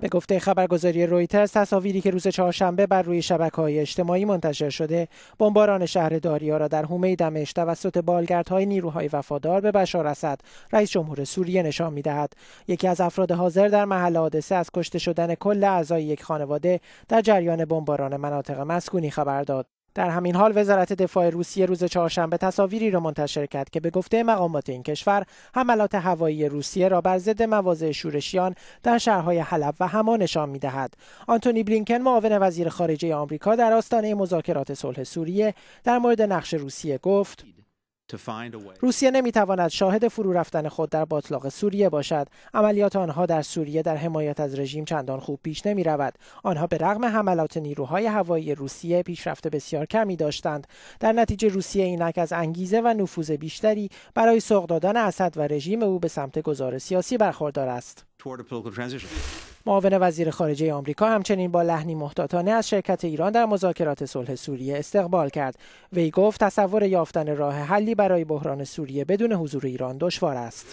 به گفته خبرگزاری رویترز تصاویری که روز چهارشنبه بر روی های اجتماعی منتشر شده بمباران شهر داریا را در حومه دمشق توسط بالگردهای نیروهای وفادار به بشار اسد رئیس جمهور سوریه نشان میدهد یکی از افراد حاضر در محل حادثه از کشته شدن کل اعضای یک خانواده در جریان بمباران مناطق مسکونی خبر داد در همین حال وزارت دفاع روسیه روز چهارشنبه تصاویری را منتشر کرد که به گفته مقامات این کشور حملات هوایی روسیه را بر ضد مواضع شورشیان در شهرهای حلب و همان نشان میدهد آنتونی بلینکن معاون وزیر خارجه آمریکا در آستانه مذاکرات صلح سوریه در مورد نقش روسیه گفت روسیه نمیتواند شاهد فرو رفتن خود در باطلاق سوریه باشد عملیات آنها در سوریه در حمایت از رژیم چندان خوب پیش نمی رود آنها به رغم حملات نیروهای هوایی روسیه پیشرفت بسیار کمی داشتند در نتیجه روسیه اینک از انگیزه و نفوذ بیشتری برای سوق دادن اسد و رژیم او به سمت گزار سیاسی برخوردار است معاون وزیر خارجه آمریکا همچنین با لحنی محتاطانه از شرکت ایران در مذاکرات صلح سوریه استقبال کرد وی گفت تصور یافتن راه حلی برای بحران سوریه بدون حضور ایران دشوار است